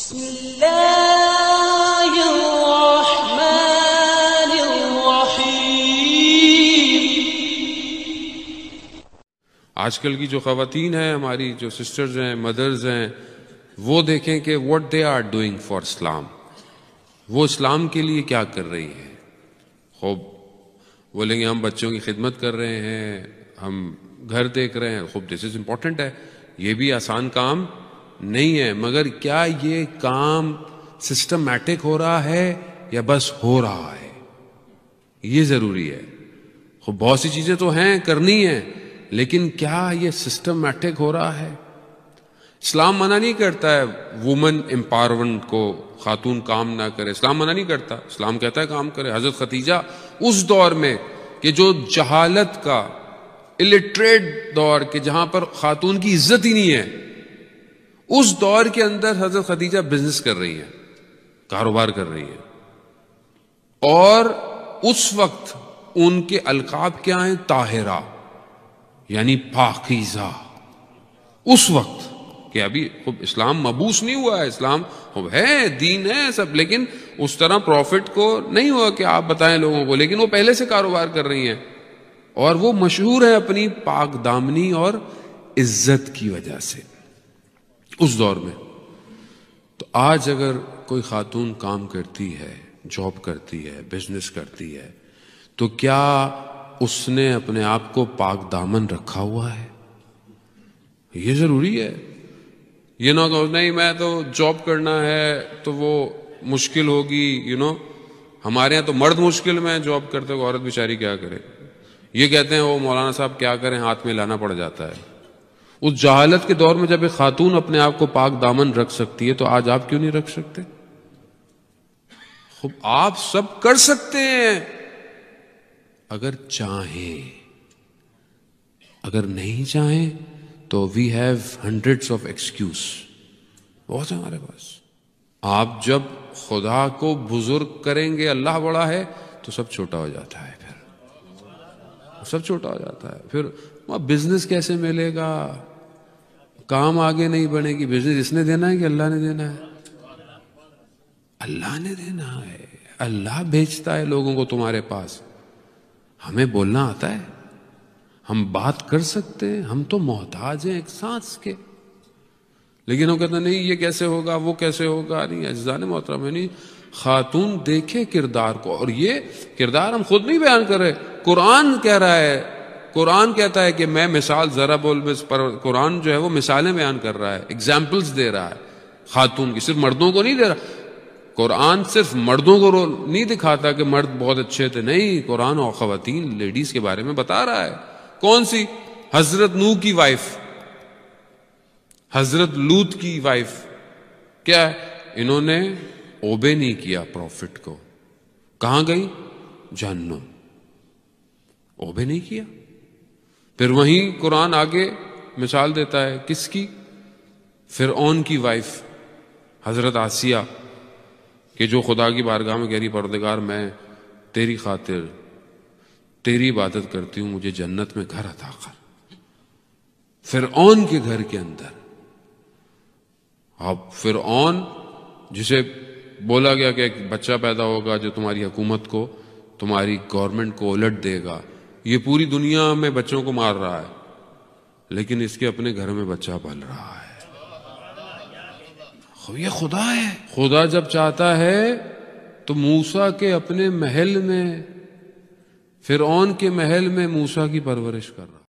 आजकल की जो खातन हैं हमारी जो सिस्टर्स हैं मदर्स हैं वो देखें कि what they are doing for Islam वो इस्लाम के लिए क्या कर रही है खूब बोलेंगे हम बच्चों की खिदमत कर रहे हैं हम घर देख रहे हैं खूब दिस इज़ इंपॉर्टेंट है ये भी आसान काम नहीं है मगर क्या ये काम सिस्टमैटिक हो रहा है या बस हो रहा है ये जरूरी है बहुत सी चीजें तो हैं करनी है लेकिन क्या ये सिस्टमैटिक हो रहा है इस्लाम मना नहीं करता है वुमेन एम्पावरमेंट को खातून काम ना करे इस्लाम मना नहीं करता इस्लाम कहता है काम करे हजरत खतीजा उस दौर में कि जो जहालत का इलिटरेट दौर के जहां पर खातून की इज्जत ही नहीं है उस दौर के अंदर हजरत खदीजा बिजनेस कर रही है कारोबार कर रही है और उस वक्त उनके अलकाब क्या हैं ताहिरा यानी पाकिजा उस वक्त कि अभी खूब इस्लाम मबूस नहीं हुआ है इस्लाम खूब है दीन है सब लेकिन उस तरह प्रॉफिट को नहीं हुआ कि आप बताएं लोगों को लेकिन वो पहले से कारोबार कर रही हैं और वो मशहूर है अपनी पाक दामनी और इज्जत की वजह से उस दौर में तो आज अगर कोई खातून काम करती है जॉब करती है बिजनेस करती है तो क्या उसने अपने आप को पाक दामन रखा हुआ है ये जरूरी है ये ना कहो नहीं मैं तो जॉब करना है तो वो मुश्किल होगी यू नो हमारे यहां तो मर्द मुश्किल में जॉब करते हो तो औरत बेचारी क्या करे ये कहते हैं वो मौलाना साहब क्या करें हाथ में लाना पड़ जाता है उस जहालत के दौर में जब एक खातून अपने आप को पाक दामन रख सकती है तो आज आप क्यों नहीं रख सकते खूब आप सब कर सकते हैं अगर चाहें अगर नहीं चाहें तो we have hundreds of excuse बहुत है हमारे पास आप जब खुदा को बुजुर्ग करेंगे अल्लाह बड़ा है तो सब छोटा हो जाता है फिर सब छोटा हो जाता है फिर वहां बिजनेस कैसे मिलेगा काम आगे नहीं बढ़ेगी बिजनेस इसने देना है कि अल्लाह ने देना है अल्लाह ने देना है अल्लाह भेजता है लोगों को तुम्हारे पास हमें बोलना आता है हम बात कर सकते हैं हम तो मोहताज हैं एक सांस के लेकिन वो कहते नहीं ये कैसे होगा वो कैसे होगा नहीं अजान मोहतरम नहीं खातून देखे किरदार को और ये किरदार हम खुद नहीं बयान कर रहे कुरान कह रहा है कुरान कहता है कि मैं मिसाल ज़राबुल पर कुरान जो है वो मिसालें बयान कर रहा है एग्जाम्पल्स दे रहा है खातून की सिर्फ मर्दों को नहीं दे रहा कुरान सिर्फ मर्दों को रोल नहीं दिखाता कि मर्द बहुत अच्छे थे नहीं कुरान और खातन लेडीज़ के बारे में बता रहा है कौन सी हज़रत नू की वाइफ हज़रत लूत की वाइफ क्या है इन्होंने ओबे नहीं किया प्रॉफिट को कहा गई जहन्नम ओबे नहीं किया फिर वहीं कुरान आगे मिसाल देता है किसकी फिर ओन की वाइफ हज़रत आसिया के जो खुदा की बारगाह में गहरी परदगार मैं तेरी खातिर तेरी इबादत करती हूं मुझे जन्नत में घर अदा कर फिर ओन के घर के अंदर अब फिर ओन जिसे बोला गया कि एक बच्चा पैदा होगा जो तुम्हारी हुकूमत को तुम्हारी गवर्नमेंट को उलट देगा ये पूरी दुनिया में बच्चों को मार रहा है लेकिन इसके अपने घर में बच्चा पल रहा है ये खुदा है खुदा जब चाहता है तो मूसा के अपने महल में फिर के महल में मूसा की परवरिश कर रहा